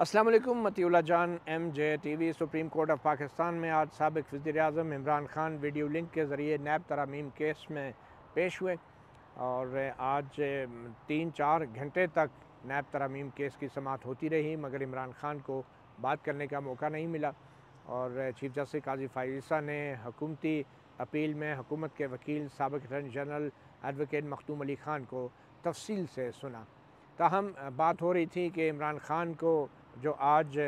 Aslam Matiullah Jan M J T V supreme court of Pakistan में आज सबक वज़ी अजम इमरान ख़ान वीडियो लिंक के ज़रिए नैब तरामीम केस में पेश हुए और आज तीन चार घंटे तक नैब तरामीम केस की समात होती रही मगर इमरान ख़ान को बात करने का मौका नहीं मिला और चीफ जस्टिस काजी फाइसा ने हकूमती अपील में हुकूमत के वकील सबक attorney general advocate Makhdoom Ali Khan को तफसील से सुना तहम बात हो रही थी कि इमरान ख़ान को जो आज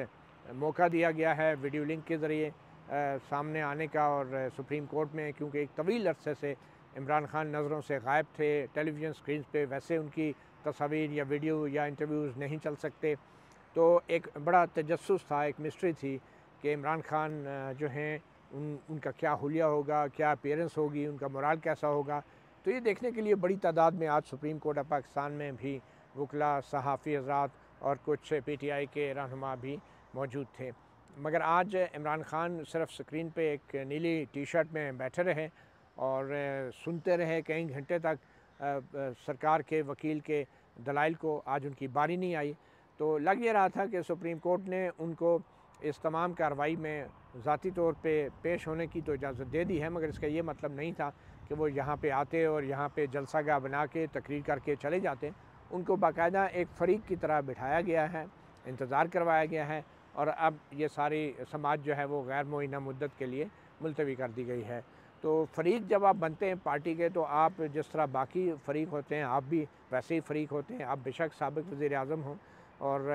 मौका दिया गया है वीडियो लिंक के ज़रिए सामने आने का और सुप्रीम कोर्ट में क्योंकि एक तवील अरसे से इमरान खान नज़रों से गायब थे टेलीविज़न स्क्रीन पे वैसे उनकी तस्वीर या वीडियो या इंटरव्यूज़ नहीं चल सकते तो एक बड़ा तजस था एक मिस्ट्री थी कि इमरान खान जो हैं उन उनका क्या हुलिया होगा क्या अपेयरेंस होगी उनका मोराल कैसा होगा तो ये देखने के लिए बड़ी तादाद में आज सुप्रीम कोर्ट ऑफ पाकिस्तान में भी वकला सहाफ़ी हजरात और कुछ पीटीआई के रहनुमा भी मौजूद थे मगर आज इमरान खान सिर्फ स्क्रीन पे एक नीली टी शर्ट में बैठे रहे और सुनते रहे कई घंटे तक सरकार के वकील के दलाइल को आज उनकी बारी नहीं आई तो लग ये रहा था कि सुप्रीम कोर्ट ने उनको इस तमाम कार्रवाई में ज़ाती तौर पे पेश होने की तो इजाज़त दे दी है मगर इसका ये मतलब नहीं था कि वो यहाँ पे आते और यहाँ पे जलसा गाह बना के तकरीर करके चले जाते उनको बाकायदा एक फरीक की तरह बिठाया गया है इंतज़ार करवाया गया है और अब ये सारी समाज जो है वो गैर मुइना मुद्दत के लिए मुलतवी कर दी गई है तो फरीक जब आप बनते हैं पार्टी के तो आप जिस तरह बाकी फरीक होते हैं आप भी वैसे ही फरीक होते हैं आप बेशक सबक वज़ी अजम हों और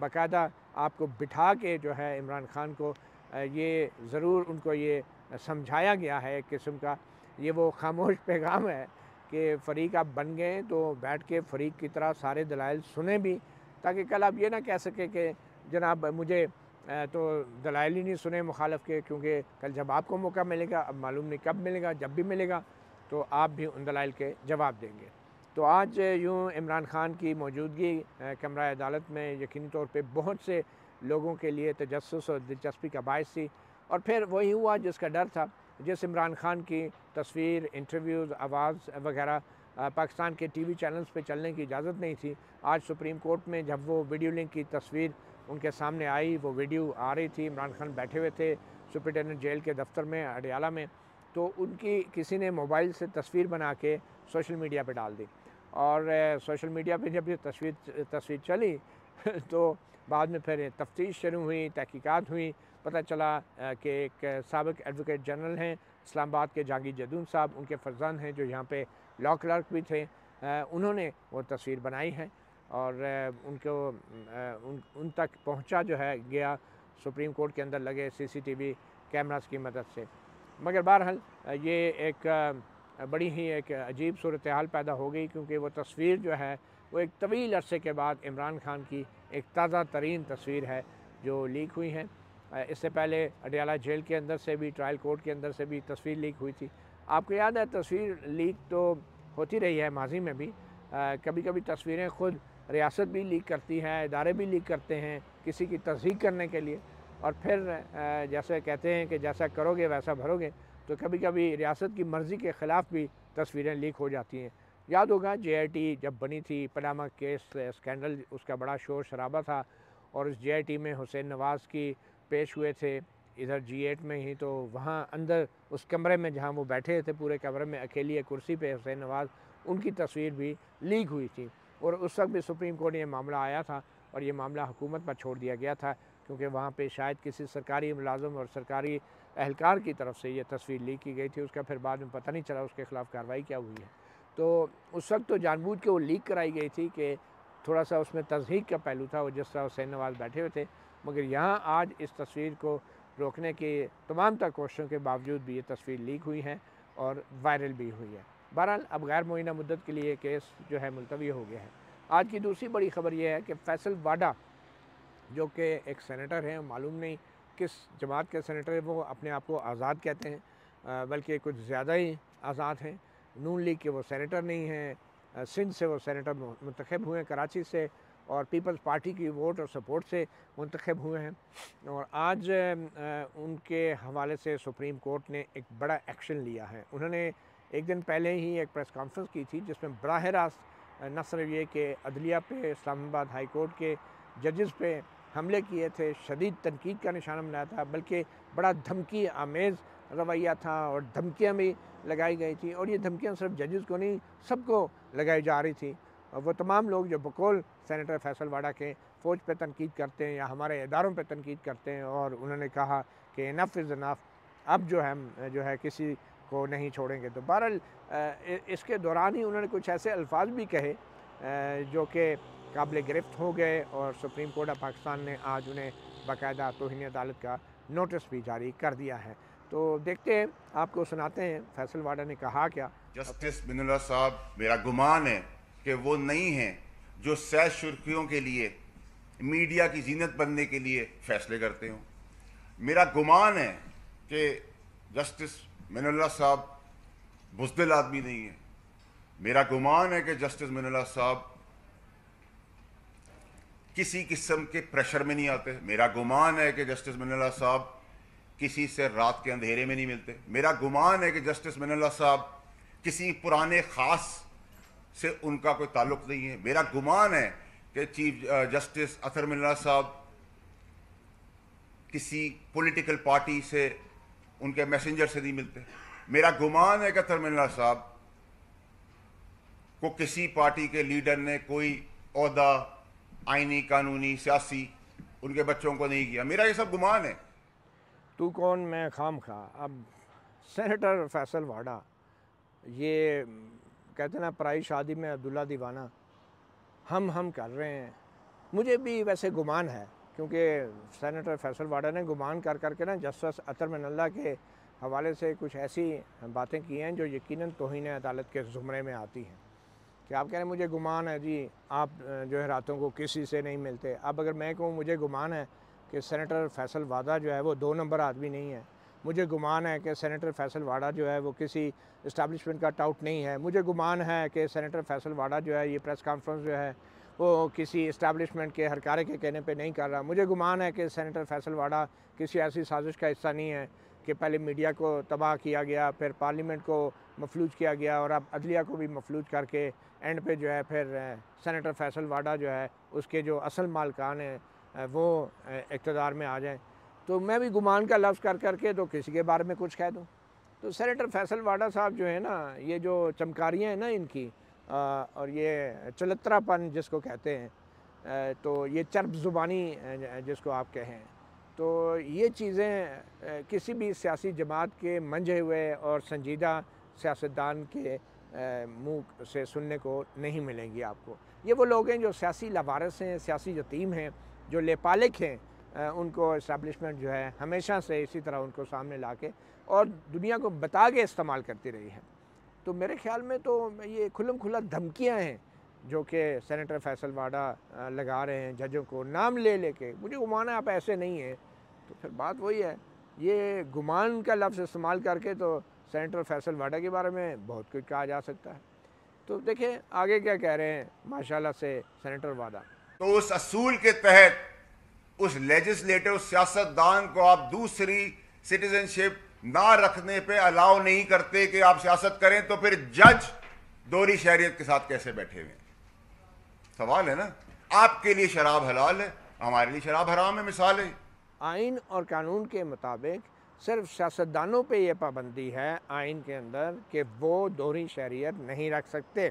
बाकायदा आपको बिठा के जो है इमरान खान को ये ज़रूर उनको ये समझाया गया है एक किस्म का ये वो खामोश पैगाम है कि फ़रीक आप बन गए तो बैठ के फ़रीक की तरह सारे दलाइल सुने भी ताकि कल आप ये ना कह सके कि जनाब मुझे तो दलाइल ही नहीं सुने मुखालफ के क्योंकि कल जब आपको मौका मिलेगा अब मालूम नहीं कब मिलेगा जब भी मिलेगा तो आप भी उन दलाइल के जवाब देंगे तो आज यूँ इमरान खान की मौजूदगी कमरा अदालत में यकीनी तौर पर बहुत से लोगों के लिए तजस और दिलचस्पी का बायस थी और फिर वही हुआ जिसका डर था जिस इमरान खान की तस्वीर इंटरव्यूज़ आवाज़ वगैरह पाकिस्तान के टीवी चैनल्स पे चलने की इजाज़त नहीं थी आज सुप्रीम कोर्ट में जब वो वीडियो लिंक की तस्वीर उनके सामने आई वो वीडियो आ रही थी इमरान खान बैठे हुए थे सुप्रिटेंडेंट जेल के दफ्तर में अडियाला में तो उनकी किसी ने मोबाइल से तस्वीर बना के सोशल मीडिया पर डाल दी और सोशल मीडिया पर जब ये तस्वीर तस्वीर चली तो बाद में फिर तफ्तीश शुरू हुई तहकीकात हुई पता चला कि एक सबक एडवोकेट जनरल हैं इस्लामाबाद के जहांगीर जदून साहब उनके फरजान हैं जो यहाँ पे लॉ क्लर्क भी थे उन्होंने वो तस्वीर बनाई है और उनको उन उन तक पहुँचा जो है गया सुप्रीम कोर्ट के अंदर लगे सीसीटीवी कैमरास की मदद से मगर बहरहाल ये एक बड़ी ही एक अजीब सूरत हाल पैदा हो गई क्योंकि वो तस्वीर जो है वो एक तवील अरसे के बाद इमरान खान की एक ताज़ा तरीन तस्वीर है जो लीक हुई है इससे पहले अडियाला जेल के अंदर से भी ट्रायल कोर्ट के अंदर से भी तस्वीर लीक हुई थी आपको याद है तस्वीर लीक तो होती रही है माजी में भी आ, कभी कभी तस्वीरें खुद रियासत भी लीक करती हैं इदारे भी लीक करते हैं किसी की तस्दीक करने के लिए और फिर जैसे कहते हैं कि जैसा करोगे वैसा भरोगे तो कभी कभी रियासत की मर्ज़ी के ख़िलाफ़ भी तस्वीरें लीक हो जाती हैं याद होगा जे जब बनी थी पनामा केस स्कैंडल उसका बड़ा शोर शराबा था और उस जे में हुसैन नवाज़ की पेश हुए थे इधर जी एट में ही तो वहाँ अंदर उस कमरे में जहाँ वो बैठे थे पूरे कमरे में अकेली एक कुर्सी पे हुसैन नवाज़ उनकी तस्वीर भी लीक हुई थी और उस वक्त भी सुप्रीम कोर्ट ये मामला आया था और ये मामला हुकूमत पर छोड़ दिया गया था क्योंकि वहाँ पे शायद किसी सरकारी मुलाजम और सरकारी अहलकार की तरफ से ये तस्वीर लीक की गई थी उसका फिर बाद में पता नहीं चला उसके ख़िलाफ़ कार्रवाई क्या हुई है तो उस वक्त तो जानबूझ के वो लीक कराई गई थी कि थोड़ा सा उसमें तजहीक का पहलू था वो जिस तरह हुसैन नवाज बैठे हुए थे मगर यहाँ आज इस तस्वीर को रोकने की तमाम तर कोशिशों के बावजूद भी ये तस्वीर लीक हुई है और वायरल भी हुई है बहरहाल अब गैर मुइना मुद्दत के लिए केस जो है मुलतवी हो गया है आज की दूसरी बड़ी खबर यह है कि फैसल वाडा जो कि एक सेनेटर हैं मालूम नहीं किस जमात के सेनेटर वो अपने आप को आज़ाद कहते हैं बल्कि कुछ ज़्यादा ही आज़ाद हैं नून लीग के वो सेनेटर नहीं हैं सिंध से वो सेनेटर मंतखब हुए हैं कराची से और पीपल्स पार्टी की वोट और सपोर्ट से मंतखब हुए हैं और आज उनके हवाले से सुप्रीम कोर्ट ने एक बड़ा एक्शन लिया है उन्होंने एक दिन पहले ही एक प्रेस कॉन्फ्रेंस की थी जिसमें बरह रास्त न सिर्फ ये कि अदलिया पे इस्लामाबाद हाई कोर्ट के जजस पे हमले किए थे शदीद तनकीद का निशाना बनाया था बल्कि बड़ा धमकी आमेज़ रवैया था और धमकियाँ भी लगाई गई थी और ये धमकियाँ सिर्फ जजेस को नहीं सबको लगाई जा रही थी और वो तमाम लोग जो बकौल सैनिटर फैसलवाड़ा के फ़ौज पर तनकीद करते हैं या हमारे इदारों पर तनकीद करते हैं और उन्होंने कहा कि इनफ इज़ इनफ अब जो है जो है किसी को नहीं छोड़ेंगे तो बहरहाल इसके दौरान ही उन्होंने कुछ ऐसे अल्फाज भी कहे जो कि काबिल गिरफ्त हो गए और सुप्रीम कोर्ट ऑफ पाकिस्तान ने आज उन्हें बाकायदा तोहनी अदालत का नोटिस भी जारी कर दिया है तो देखते हैं आपको सुनाते हैं फैसल वाडा ने कहा क्या जस्टिस मिनुल्ला साहब मेरा गुमान है कि वो नहीं हैं जो सह सुर्खियों के लिए मीडिया की जीनत बनने के लिए फैसले करते हों मेरा गुमान है कि जस्टिस मिनुल्ला साहब बुजदिल आदमी नहीं है मेरा गुमान है कि जस्टिस मिनुल्ला साहब किसी किस्म के प्रेशर में नहीं आते मेरा गुमान है कि जस्टिस मिनुल्ला साहब किसी से रात के अंधेरे में नहीं मिलते मेरा गुमान है कि जस्टिस मिनल्ला साहब किसी पुराने ख़ास से उनका कोई ताल्लुक नहीं है मेरा गुमान है कि चीफ जस्टिस अथर मिनल्ला साहब किसी पॉलिटिकल पार्टी से उनके मैसेंजर से नहीं मिलते मेरा गुमान है कि अथर मिनल्ला साहब को किसी पार्टी के लीडर ने कोई अहदा आइनी कानूनी सियासी उनके बच्चों को नहीं किया मेरा ये सब गुमान है तू कौन मैं खाम खा अब सेनेटर फैसल वाडा ये कहते ना पराई शादी में अब्दुल्ला दीवाना हम हम कर रहे हैं मुझे भी वैसे गुमान है क्योंकि सेनेटर फैसल वाडा ने गुमान कर करके ना जस्टिस अतर मनल्ला के हवाले से कुछ ऐसी बातें की हैं जो यकीनन तोहन अदालत के ज़ुमरे में आती हैं कि आप कह रहे हैं मुझे गुमान है जी आप जो है रातों को किसी से नहीं मिलते अब अगर मैं कहूँ मुझे गुमान है कि सेनेटर फैसल वादा जो है वो दो नंबर आदमी नहीं है मुझे गुमान है कि सेनेटर फैसल वाड़ा जो है वो किसी इस्टबलिशमेंट का टाउट नहीं है मुझे गुमान है कि सेनेटर फैसल वाड़ा जो है ये प्रेस कॉन्फ्रेंस जो है वो किसी इस्टबलिशमेंट के हरकारे के कहने पे नहीं कर रहा मुझे गुमान है कि सेनेटर फैसल वाड़ा किसी ऐसी साजिश का हिस्सा नहीं है कि पहले मीडिया को तबाह किया गया फिर पार्लियामेंट को मफलूज किया गया और अब अदलिया को भी मफलूज करके एंड पे जो है फिर सेनेटर फैसल वाडा जो है उसके जो असल मालकान हैं वो इकतदार में आ जाए तो मैं भी गुमान का लफ्ज़ कर करके तो किसी के बारे में कुछ कह दूँ तो सेनेटर फैसल वाडा साहब जो है ना ये जो चमकारियाँ हैं ना इनकी आ, और ये चलत्रापन जिसको कहते हैं तो ये चर्ब ज़ुबानी जिसको आप कहें तो ये चीज़ें किसी भी सियासी जमात के मंझे हुए और संजीदा सियासतदान के मुँह से सुनने को नहीं मिलेंगी आपको ये वो लोग हैं जो सियासी लबारस हैं सियासी यतीम हैं जो लेपालिक हैं उनको इस्टेबलिशमेंट जो है हमेशा से इसी तरह उनको सामने ला के और दुनिया को बता के इस्तेमाल करती रही है तो मेरे ख्याल में तो ये खुलम खुला धमकियाँ हैं जो कि सेनेटर फैसल वाडा लगा रहे हैं जजों को नाम ले लेके मुझे गुमान है आप ऐसे नहीं हैं तो फिर बात वही है ये गुमान का लफ्ज़ इस्तेमाल करके तो सेनेटर फैसल वाडा के बारे में बहुत कुछ कहा जा सकता है तो देखें आगे क्या कह रहे हैं माशाल्लाह से सेनेटर वाडा तो उस असूल के तहत उस लेजिस्लेटिव सियासतदान को आप दूसरी सिटीजनशिप ना रखने पे अलाउ नहीं करते कि आप सियासत करें तो फिर जज दोहरी शहरीत के साथ कैसे बैठे हुए सवाल है ना आपके लिए शराब हलाल है हमारे लिए शराब हराम है मिसाल है आइन और कानून के मुताबिक सिर्फ सियासतदानों पे ये पाबंदी है आइन के अंदर कि वो दोहरी शहरीत नहीं रख सकते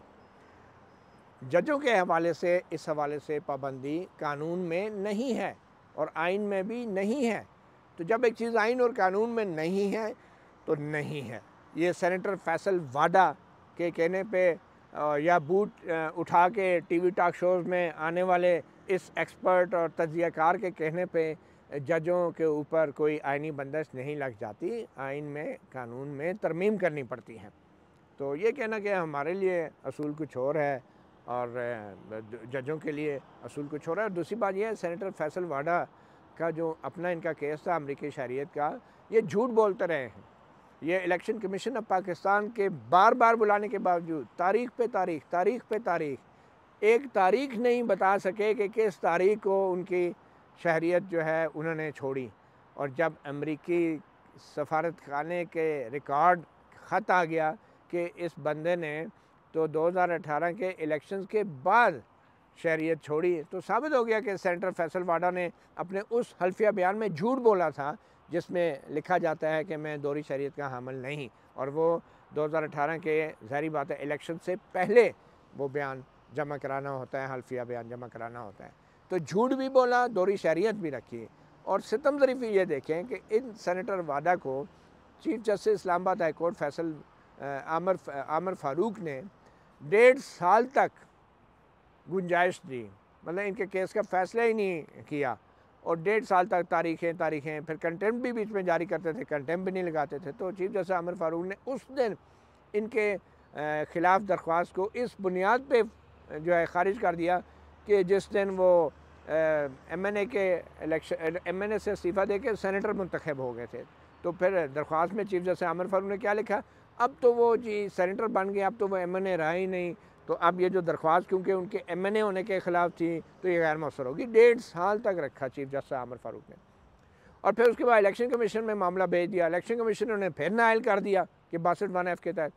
जजों के हवाले से इस हवाले से पाबंदी कानून में नहीं है और आइन में भी नहीं है तो जब एक चीज़ आइन और कानून में नहीं है तो नहीं है ये सेनेटर फैसल वाडा के कहने पे या बूट उठा के टीवी टॉक शोज़ में आने वाले इस एक्सपर्ट और तजियाकार के कहने पे जजों के ऊपर कोई आइनी बंदश नहीं लग जाती आइन में कानून में तरमीम करनी पड़ती है तो ये कहना कि हमारे लिए असूल कुछ और है और जजों के लिए असूल कुछ हो रहा है और दूसरी बात यह है सेनेटर फैसल वाडा का जो अपना इनका केस था अमरीकी शहरीत का ये झूठ बोलते रहे हैं ये इलेक्शन कमीशन ऑफ पाकिस्तान के बार बार बुलाने के बावजूद तारीख पे तारीख तारीख पे तारीख एक तारीख नहीं बता सके कि किस तारीख को उनकी शहरीत जो है उन्होंने छोड़ी और जब अमरीकी सफारत खाने के रिकॉर्ड ख़त आ गया कि इस बंदे ने तो 2018 के इलेक्शंस के बाद शहरीत छोड़ी तो साबित हो गया कि सेंटर फैसल वाडा ने अपने उस हल्फिया बयान में झूठ बोला था जिसमें लिखा जाता है कि मैं दोहरी शहरीत का हामल नहीं और वो 2018 के जहरी बात है इलेक्शन से पहले वो बयान जमा कराना होता है हल्फिया बयान जमा कराना होता है तो झूठ भी बोला दोहरी शहरीत भी रखी और सितम जरीफी ये देखें कि इन सेनेटर वाडा को chief justice Islamabad high court Faisal Aamer Aamer Farooq ने डेढ़ साल तक गुंजाइश दी मतलब इनके केस का फैसला ही नहीं किया और डेढ़ साल तक तारीखें तारीखें फिर कंटेम्प भी बीच में जारी करते थे कंटेम्प भी नहीं लगाते थे तो चीफ जस्टिस अमर फारूक ने उस दिन इनके ख़िलाफ़ दरख्वास्त को इस बुनियाद पर जो है ख़ारिज कर दिया कि जिस दिन वो एम एन ए के इलेक्शन एम एन ए से इस्तीफ़ा दे के सैनिटर मंतखब हो गए थे तो फिर दरख्वास्त में चीफ जस्टिस आमिर फारूक ने क्या लिखा अब तो वो जी सेनेटर बन गए अब तो वो एम एन ए रहा ही नहीं तो अब ये जो दरख्वास्त क्योंकि उनके एम एन ए होने के ख़िलाफ़ थी तो ये गैर मौसर होगी डेढ़ साल तक रखा चीफ जस्टिस आमर फारूक ने और फिर उसके बाद इलेक्शन कमीशन में मामला भेज दिया इलेक्शन कमीशन ने फिर नायल कर दिया कि बासठ वन एफ़ के तहत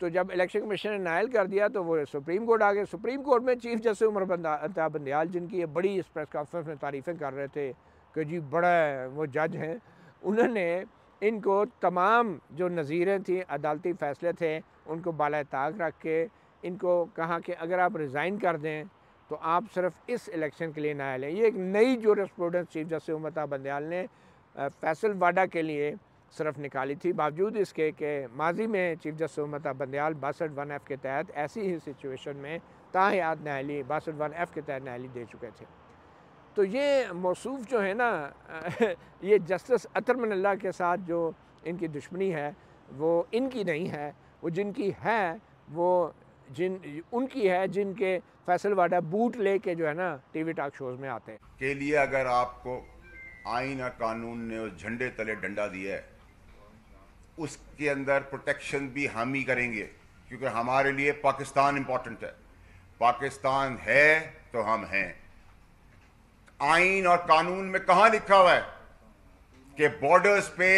तो जब इलेक्शन कमीशन ने नायल कर दिया तो वो सुप्रीम कोर्ट आ गए सुप्रीम कोर्ट में चीफ जस्टिस उमर बंदा बंदयाल जिनकी ये बड़ी इस प्रेस कॉन्फ्रेंस में तारीफ़ें कर रहे थे कि जी बड़ा वो जज हैं उन्होंने इनको तमाम जो नज़ीरें थी अदालती फ़ैसले थे उनको बाल ताक रख के इनको कहा कि अगर आप रिज़ाइन कर दें तो आप सिर्फ इस इलेक्शन के लिए ना लें ये एक नई जो रेस्पोडेंस चीफ जस्टिस उमता बंदयाल ने फैसल वाडा के लिए सिर्फ निकाली थी बावजूद इसके कि माजी में चीफ जस्टिस उमता बंदयाल बासठ वन एफ़ के तहत ऐसी ही सिचुएशन में ताहयात नहली बासठ वन एफ़ के तहत नहली दे चुके थे तो ये मौसू जो है ना ये जस्टिस अल्लाह के साथ जो इनकी दुश्मनी है वो इनकी नहीं है वो जिनकी है वो जिन उनकी है जिनके फैसल वाडा बूट ले के जो है ना टीवी टॉक शोज में आते हैं के लिए अगर आपको आइन और कानून ने उस झंडे तले डंडा दिया है उसके अंदर प्रोटेक्शन भी हम ही करेंगे क्योंकि हमारे लिए पाकिस्तान इम्पोर्टेंट है पाकिस्तान है तो हम हैं आइन और कानून में कहा लिखा हुआ है कि बॉर्डर्स पे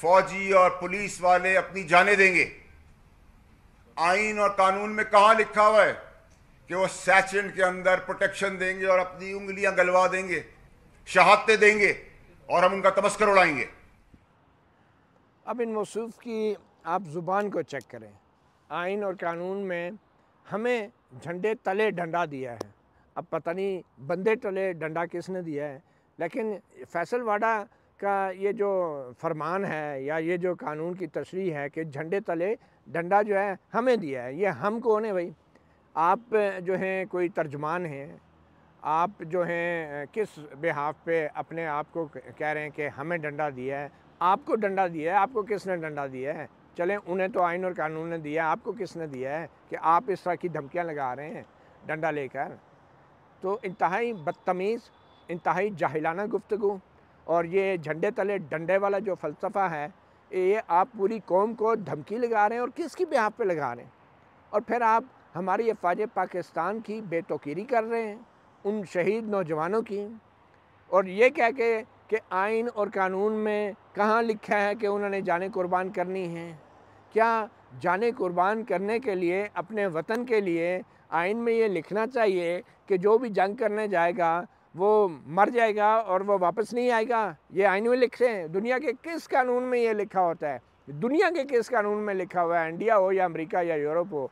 फौजी और पुलिस वाले अपनी जाने देंगे आइन और कानून में कहा लिखा हुआ है कि वो सैचन के अंदर प्रोटेक्शन देंगे और अपनी उंगलियां गलवा देंगे शहादतें देंगे और हम उनका तमस्कर उड़ाएंगे अब इन मसूद की आप ज़ुबान को चेक करें आइन और कानून में हमें झंडे तले डंडा दिया है अब पता नहीं बंदे टले डंडा किसने दिया है लेकिन फैसल वाडा का ये जो फरमान है या ये जो कानून की तशरी है कि झंडे तले डंडा जो है हमें दिया है ये हम कौन है भाई आप जो हैं कोई तर्जमान हैं आप जो हैं किस बिहाफ पे अपने आप को कह रहे हैं कि हमें डंडा दिया है आपको डंडा दिया है आपको किसने डंडा दिया है चलें उन्हें तो आइन और कानून ने दिया है आपको किसने दिया है कि आप इस तरह की धमकियां लगा रहे हैं डंडा लेकर तो इंतहाई बदतमीज़ इंतहाई जाहिलाना गुफ्तु और ये झंडे तले डंडे वाला जो फ़लसफ़ा है ये आप पूरी कौम को धमकी लगा रहे हैं और किसकी ब्याह पे लगा रहे हैं और फिर आप हमारी अफवाज पाकिस्तान की बेतोकीरी कर रहे हैं उन शहीद नौजवानों की और ये कह के कि आइन और कानून में कहाँ लिखा है कि उन्होंने जाने कुर्बान करनी है क्या जाने कुर्बान करने के लिए अपने वतन के लिए आइन में ये लिखना चाहिए कि जो भी जंग करने जाएगा वो मर जाएगा और वो वापस नहीं आएगा ये आइन में लिखते हैं दुनिया के किस कानून में ये लिखा होता है दुनिया के किस कानून में लिखा हुआ है इंडिया हो या अमेरिका या यूरोप हो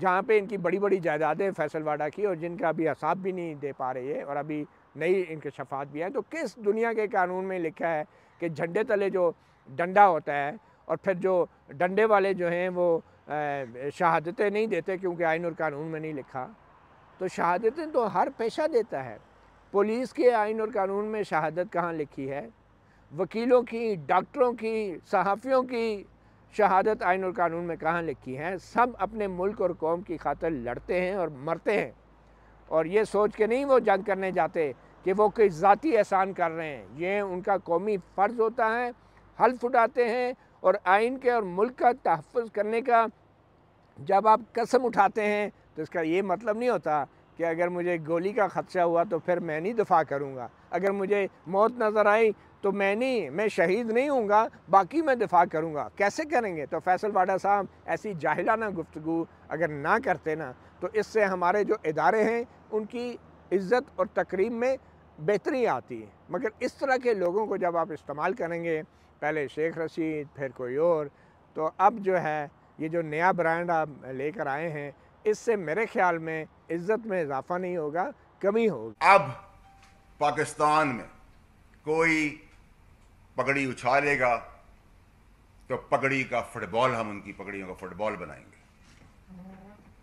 जहाँ पे इनकी बड़ी बड़ी जायदादें फैसलवाड़ा की और जिनका अभी हिसाब भी नहीं दे पा रही है और अभी नई इनके शफात भी हैं तो किस दुनिया के कानून में लिखा है कि झंडे तले जो डंडा होता है और फिर जो डंडे वाले जो हैं वो शहादतें नहीं देते क्योंकि आइन और कानून में नहीं लिखा तो शहादतें तो हर पेशा देता है पुलिस के आइन और कानून में शहादत कहाँ लिखी है वकीलों की डॉक्टरों की सहाफ़ियों की शहादत आइन और कानून में कहाँ लिखी है सब अपने मुल्क और कौम की खातर लड़ते हैं और मरते हैं और ये सोच के नहीं वो जंग करने जाते कि वो कोई ज़ाती एहसान कर रहे हैं ये उनका कौमी फ़र्ज़ होता है हल्फ उठाते हैं और आइन के और मुल्क का तहफ़ करने का जब आप कसम उठाते हैं तो इसका ये मतलब नहीं होता कि अगर मुझे गोली का ख़दशा हुआ तो फिर मैं नहीं दफा करूँगा अगर मुझे मौत नज़र आई तो मैं नहीं मैं शहीद नहीं हूँ बाकी मैं दफा करूँगा कैसे करेंगे तो फैसल वाडा साहब ऐसी जाहिलाना गुफ्तु अगर ना करते ना तो इससे हमारे जो इदारे हैं उनकी इज़्ज़त और तकरीब में बेहतरी आती है मगर इस तरह के लोगों को जब आप इस्तेमाल करेंगे पहले शेख रशीद फिर कोई और तो अब जो है ये जो नया ब्रांड आप लेकर आए हैं इससे मेरे ख्याल में इज्जत में इजाफा नहीं होगा कमी होगी अब पाकिस्तान में कोई पगड़ी उछालेगा तो पगड़ी का फुटबॉल हम उनकी पगड़ियों का फुटबॉल बनाएंगे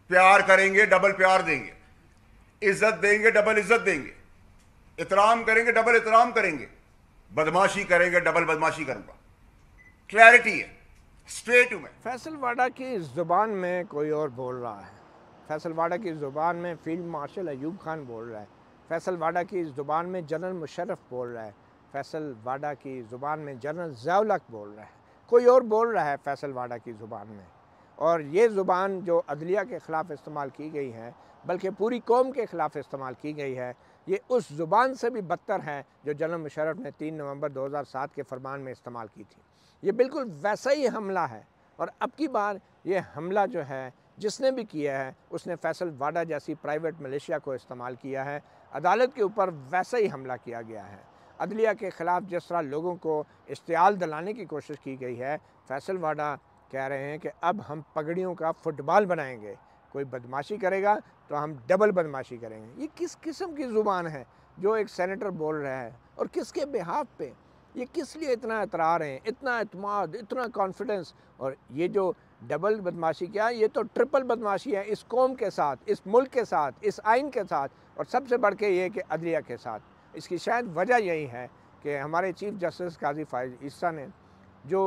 प्यार करेंगे डबल प्यार देंगे इज्जत देंगे डबल इज्जत देंगे इतराम करेंगे डबल इतराम करेंगे बदमाशी करेंगे डबल बदमाशी करूंगा क्लैरिटी है स्ट्रेट हूँ मैं फैसल वाडा की ज़ुबान में कोई और बोल रहा है फैसल वाडा की ज़ुबान में फील्ड मार्शल अयूब खान बोल रहा है फैसल वाडा की ज़ुबान में जनरल मुशरफ बोल रहा है फैसल वाडा की ज़ुबान में जनरल जयालक बोल रहा है कोई और बोल रहा है फैसल वाडा की ज़ुबान में और ये ज़ुबान जो अदलिया के ख़िलाफ़ इस्तेमाल की गई है बल्कि पूरी कौम के ख़िलाफ़ इस्तेमाल की गई है ये उस ज़ुबान से भी बदतर है जो जनरल मुशरफ ने तीन नवंबर 2007 के फरमान में इस्तेमाल की थी ये बिल्कुल वैसा ही हमला है और अब की बार ये हमला जो है जिसने भी किया है उसने फैसल वाडा जैसी प्राइवेट मलेशिया को इस्तेमाल किया है अदालत के ऊपर वैसा ही हमला किया गया है अदलिया के ख़िलाफ़ जिस तरह लोगों को इश्तियाल दिलाने की कोशिश की गई है फैसल वाडा कह रहे हैं कि अब हम पगड़ियों का फुटबॉल बनाएंगे कोई बदमाशी करेगा तो हम डबल बदमाशी करेंगे ये किस किस्म की ज़ुबान है जो एक सेनेटर बोल रहा है और किसके बिहाफ पे ये किस लिए इतना इतरा रहे हैं इतना अतमाद इतना कॉन्फिडेंस और ये जो डबल बदमाशी क्या है ये तो ट्रिपल बदमाशी है इस कौम के साथ इस मुल्क के साथ इस आइन के साथ और सबसे बढ़ के ये कि अदलिया के साथ इसकी शायद वजह यही है कि हमारे चीफ जस्टिस काजी फायज ईस्सा ने जो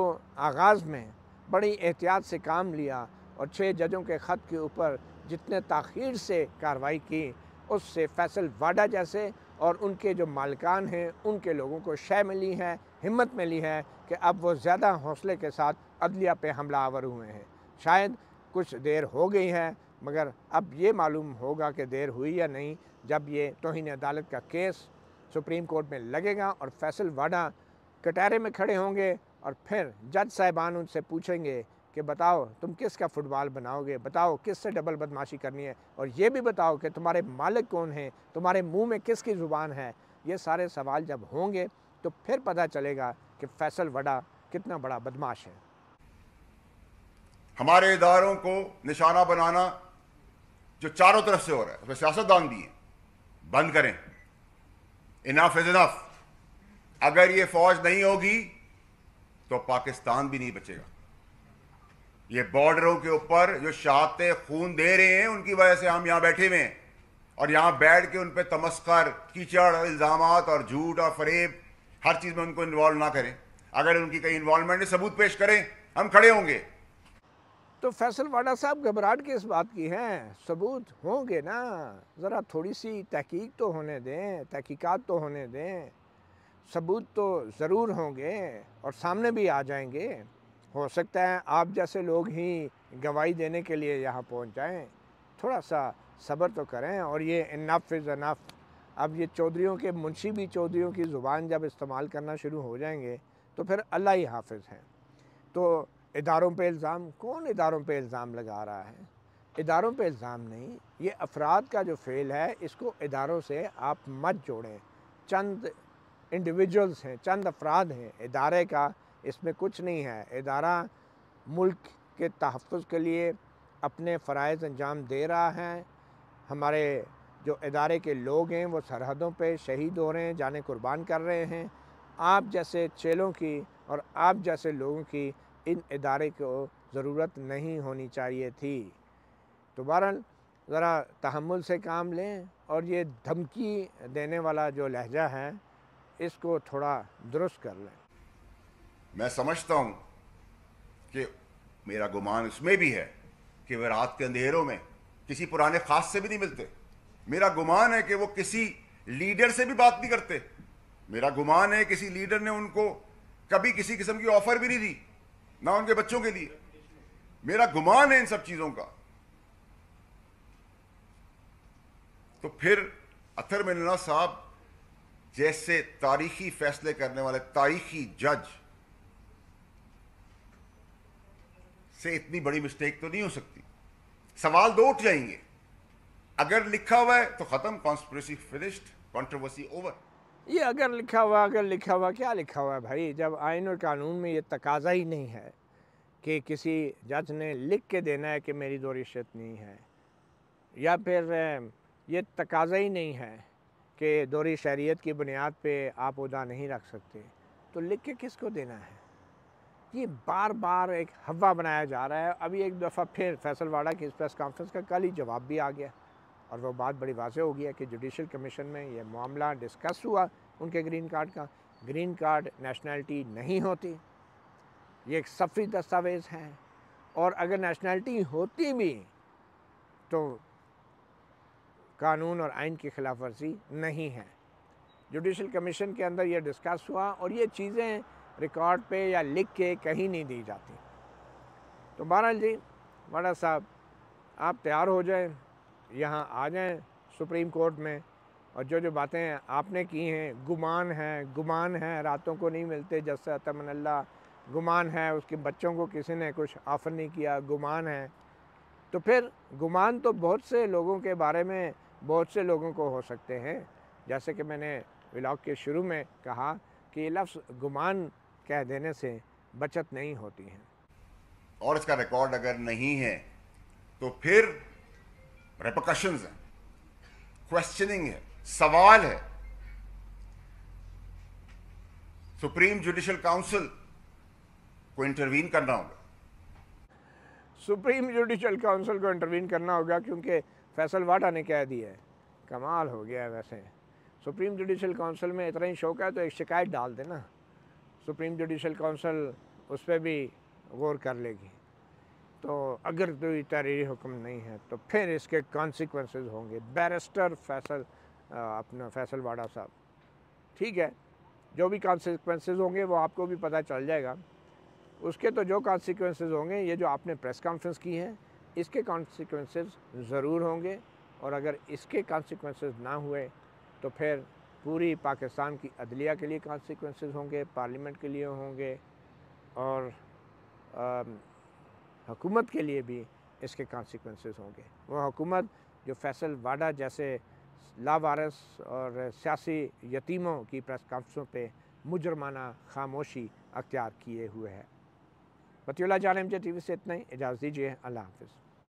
आगाज़ में बड़ी एहतियात से काम लिया और छः जजों के ख़त के ऊपर जितने तखीर से कार्रवाई की उससे फैसल वाडा जैसे और उनके जो मालकान हैं उनके लोगों को शय मिली है हिम्मत मिली है कि अब वो ज़्यादा हौसले के साथ अदलिया पे हमला आवर हुए हैं शायद कुछ देर हो गई है मगर अब ये मालूम होगा कि देर हुई या नहीं जब ये तोहन अदालत का केस सुप्रीम कोर्ट में लगेगा और फैसल वाडा कटारे में खड़े होंगे और फिर जज साहिबान उनसे पूछेंगे कि बताओ तुम किसका फुटबॉल बनाओगे बताओ किस से डबल बदमाशी करनी है और ये भी बताओ कि तुम्हारे मालिक कौन हैं तुम्हारे मुंह में किसकी ज़ुबान है ये सारे सवाल जब होंगे तो फिर पता चलेगा कि फैसल वडा कितना बड़ा बदमाश है हमारे इदारों को निशाना बनाना जो चारों तरफ से हो रहा है उसमें सियासतदान भी हैं बंद करें इनाफ इज इनाफ अगर ये फौज नहीं होगी तो पाकिस्तान भी नहीं बचेगा ये बॉर्डरों के ऊपर जो शहादतें खून दे रहे हैं उनकी वजह से हम यहाँ बैठे हुए हैं और यहाँ बैठ के उन पर तमस्कर कीचड़ इल्ज़ाम और झूठ और फरेब हर चीज़ में उनको इन्वॉल्व ना करें अगर उनकी कहीं इन्वॉल्वमेंट है सबूत पेश करें हम खड़े होंगे तो फैसल वाडा साहब घबराहट के इस बात की हैं सबूत होंगे ना ज़रा थोड़ी सी तहकीक तो होने दें तहकीकात तो होने दें सबूत तो ज़रूर होंगे और सामने भी आ जाएंगे हो सकता है आप जैसे लोग ही गवाही देने के लिए यहाँ पहुँच जाएँ थोड़ा सा सब्र तो करें और ये इनफ इज़ अब ये चौधरीों के मुंशी भी चौधरीों की ज़ुबान जब इस्तेमाल करना शुरू हो जाएंगे तो फिर अल्लाह ही हाफिज़ हैं तो इदारों पे इल्ज़ाम कौन इदारों पे इल्ज़ाम लगा रहा है इदारों पे इल्ज़ाम नहीं ये अफराद का जो फेल है इसको इदारों से आप मत जोड़ें चंद इंडिविजुअल्स हैं चंद अफराद हैं इदारे का इसमें कुछ नहीं है इदारा मुल्क के तहफ़ के लिए अपने फ़रज़ अंजाम दे रहा है हमारे जो इदारे के लोग हैं वो सरहदों पे शहीद हो रहे हैं जाने कुर्बान कर रहे हैं आप जैसे चेलों की और आप जैसे लोगों की इन इदारे को ज़रूरत नहीं होनी चाहिए थी तो ज़रा तहमुल से काम लें और ये धमकी देने वाला जो लहजा है इसको थोड़ा दुरुस्त कर लें मैं समझता हूँ कि मेरा गुमान उसमें भी है कि वह रात के अंधेरों में किसी पुराने खास से भी नहीं मिलते मेरा गुमान है कि वो किसी लीडर से भी बात नहीं करते मेरा गुमान है किसी लीडर ने उनको कभी किसी किस्म की ऑफर भी नहीं दी ना उनके बच्चों के लिए मेरा गुमान है इन सब चीज़ों का तो फिर अथर मिलना साहब जैसे तारीखी फैसले करने वाले तारीखी जज से इतनी बड़ी मिस्टेक तो नहीं हो सकती सवाल दो उठ जाएंगे अगर लिखा हुआ है तो खत्म कॉन्स्परेसी फिनिश्ड कॉन्ट्रोवर्सी ओवर ये अगर लिखा हुआ अगर लिखा हुआ क्या लिखा हुआ है भाई जब आयन और कानून में ये तकाजा ही नहीं है कि किसी जज ने लिख के देना है कि मेरी दो रिश्वत नहीं है या फिर ये तकाजा ही नहीं है कि दोरी शहरीत की बुनियाद पे आप उदा नहीं रख सकते तो लिख के किसको देना है ये बार बार एक हवा बनाया जा रहा है अभी एक दफ़ा फिर फैसलवाड़ा की इस प्रेस कॉन्फ्रेंस का कल ही जवाब भी आ गया और वो बात बड़ी वाजह हो गई है कि जुडिशल कमीशन में ये मामला डिस्कस हुआ उनके ग्रीन कार्ड का ग्रीन कार्ड नेशनलिटी नहीं होती ये एक सफ़ी दस्तावेज़ है और अगर नेशनैलिटी होती भी तो कानून और आइन की खिलाफ वर्जी नहीं है जुडिशल कमीशन के अंदर ये डिस्कस हुआ और ये चीज़ें रिकॉर्ड पे या लिख के कहीं नहीं दी जाती तो बहरहाल जी वाड़ा साहब आप तैयार हो जाएं यहाँ आ जाएं सुप्रीम कोर्ट में और जो जो बातें आपने की हैं गुमान है गुमान है रातों को नहीं मिलते अतमन अल्लाह गुमान है उसके बच्चों को किसी ने कुछ ऑफ़र नहीं किया गुमान है तो फिर गुमान तो बहुत से लोगों के बारे में बहुत से लोगों को हो सकते हैं जैसे कि मैंने व्लॉग के शुरू में कहा कि ये लफ्ज़ गुमान कह देने से बचत नहीं होती है और इसका रिकॉर्ड अगर नहीं है तो फिर रेपोकशन है क्वेश्चनिंग है सवाल है सुप्रीम जुडिशल काउंसिल को इंटरवीन करना होगा सुप्रीम जुडिशल काउंसिल को इंटरवीन करना होगा क्योंकि फैसल वाटा ने कह दिया है कमाल हो गया है वैसे सुप्रीम जुडिशल काउंसिल में इतना ही शौक है तो एक शिकायत डाल देना सुप्रीम जुडिशल काउंसिल उस पर भी गौर कर लेगी तो अगर कोई तहरीरी हुक्म नहीं है तो फिर इसके कॉन्सिक्वेंस होंगे बैरिस्टर फैसल अपना फैसल वाड़ा साहब ठीक है जो भी कॉन्सिक्वेंस होंगे वो आपको भी पता चल जाएगा उसके तो जो कॉन्सिक्वेंस होंगे ये जो आपने प्रेस कॉन्फ्रेंस की है इसके कॉन्सिक्वेंस ज़रूर होंगे और अगर इसके कॉन्सिक्वेंस ना हुए तो फिर पूरी पाकिस्तान की अदलिया के लिए कॉन्सिक्वेंस होंगे पार्लियामेंट के लिए होंगे और हुकूमत के लिए भी इसके कॉन्सिक्वेंस होंगे वो हुकूमत जो फैसल वाडा जैसे लावारस और सियासी यतीमों की प्रेस कॉन्फ्रेंसों पे मुजरमाना खामोशी अख्तियार किए हुए है बतियोला एम जे टी वी से इतना ही इजाज़त दीजिए अल्लाह हाफिज़